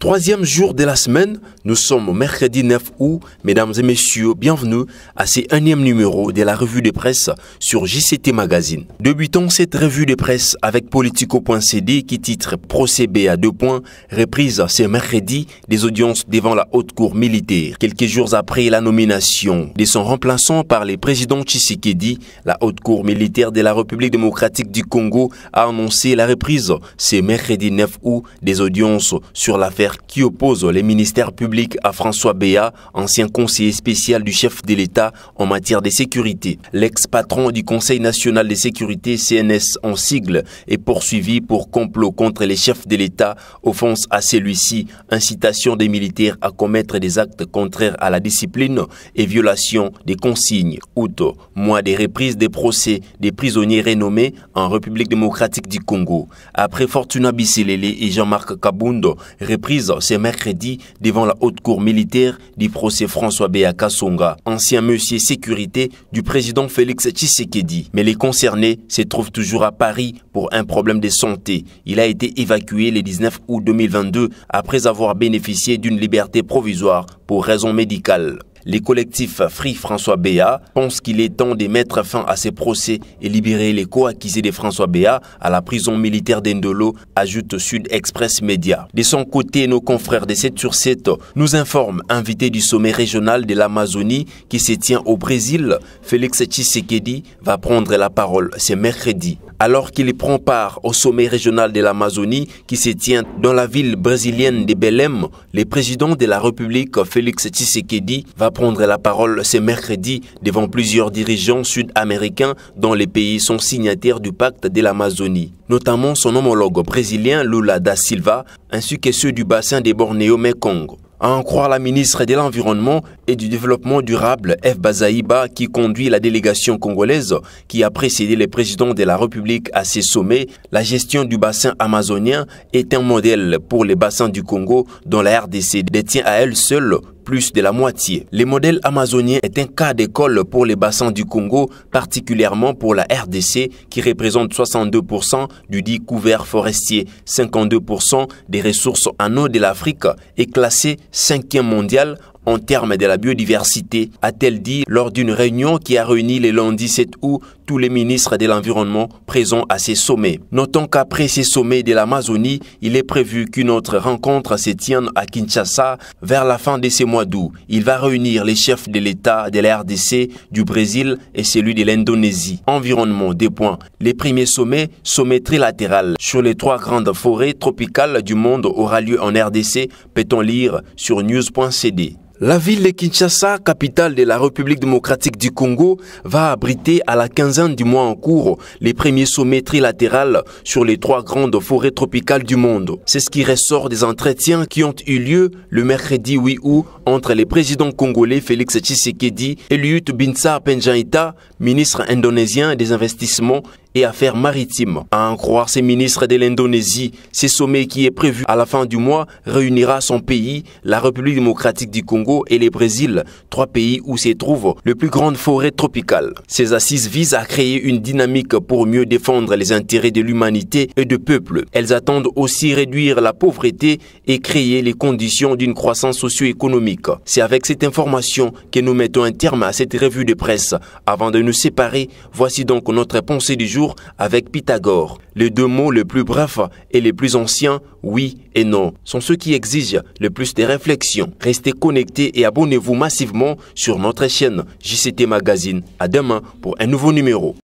Troisième jour de la semaine, nous sommes mercredi 9 août. Mesdames et messieurs, bienvenue à ce unième numéro de la revue de presse sur JCT Magazine. Debutons cette revue de presse avec Politico.cd qui titre procéder à deux points, reprise ce mercredi des audiences devant la haute cour militaire. Quelques jours après la nomination de son remplaçant par le président Tshisekedi, la haute cour militaire de la République démocratique du Congo a annoncé la reprise ce mercredi 9 août des audiences sur l'affaire qui oppose les ministères publics à François Béat, ancien conseiller spécial du chef de l'État en matière de sécurité. L'ex-patron du Conseil national de sécurité CNS en sigle est poursuivi pour complot contre les chefs de l'État, offense à celui-ci, incitation des militaires à commettre des actes contraires à la discipline et violation des consignes. Outre, mois des reprises des procès des prisonniers renommés en République démocratique du Congo. Après Fortuna Bisselele et Jean-Marc Kabundo, reprise c'est mercredi devant la haute cour militaire du procès François Beyaka songa ancien monsieur sécurité du président Félix Tshisekedi. Mais les concernés se trouvent toujours à Paris pour un problème de santé. Il a été évacué le 19 août 2022 après avoir bénéficié d'une liberté provisoire pour raisons médicales. Les collectifs Free François Béa pensent qu'il est temps de mettre fin à ces procès et libérer les co acquisés de François Béa à la prison militaire d'Endolo, ajoute Sud Express Media. De son côté, nos confrères de 7 sur 7 nous informent, invité du sommet régional de l'Amazonie qui se tient au Brésil, Félix Tshisekedi va prendre la parole ce mercredi alors qu'il prend part au sommet régional de l'Amazonie qui se tient dans la ville brésilienne de Belém, le président de la République Félix Tshisekedi va prendre la parole ce mercredi devant plusieurs dirigeants sud-américains dont les pays sont signataires du pacte de l'Amazonie, notamment son homologue brésilien Lula da Silva ainsi que ceux du bassin des Bornéo-Mekong à en croire la ministre de l'Environnement et du Développement durable, F. Bazaïba, qui conduit la délégation congolaise qui a précédé les présidents de la République à ces sommets, la gestion du bassin amazonien est un modèle pour les bassins du Congo dont la RDC détient à elle seule plus de la moitié. Le modèle amazonien est un cas d'école pour les bassins du Congo, particulièrement pour la RDC qui représente 62% du dit couvert forestier, 52% des ressources en eau de l'Afrique est classée cinquième mondial en termes de la biodiversité, a-t-elle dit lors d'une réunion qui a réuni les lundi 7 août tous les ministres de l'Environnement présents à ces sommets. Notons qu'après ces sommets de l'Amazonie, il est prévu qu'une autre rencontre se tienne à Kinshasa vers la fin de ce mois d'août. Il va réunir les chefs de l'État de la RDC, du Brésil et celui de l'Indonésie. Environnement, des points. Les premiers sommets, sommets trilatérales sur les trois grandes forêts tropicales du monde aura lieu en RDC, peut-on lire sur news.cd. La ville de Kinshasa, capitale de la République démocratique du Congo, va abriter à la quinzaine du mois en cours les premiers sommets trilatérales sur les trois grandes forêts tropicales du monde. C'est ce qui ressort des entretiens qui ont eu lieu le mercredi 8 août entre les présidents congolais Félix Tshisekedi et Liut Binsa Penjaita, ministre indonésien des investissements et Affaires maritimes. À en croire ses ministres de l'Indonésie, ce sommet qui est prévu à la fin du mois réunira son pays, la République démocratique du Congo et le Brésil, trois pays où se trouve le plus grande forêt tropicale. Ces assises visent à créer une dynamique pour mieux défendre les intérêts de l'humanité et de peuples. Elles attendent aussi réduire la pauvreté et créer les conditions d'une croissance socio-économique. C'est avec cette information que nous mettons un terme à cette revue de presse. Avant de nous séparer, voici donc notre pensée du jour avec Pythagore. Les deux mots les plus brefs et les plus anciens, oui et non, sont ceux qui exigent le plus de réflexion. Restez connectés et abonnez-vous massivement sur notre chaîne JCT Magazine. À demain pour un nouveau numéro.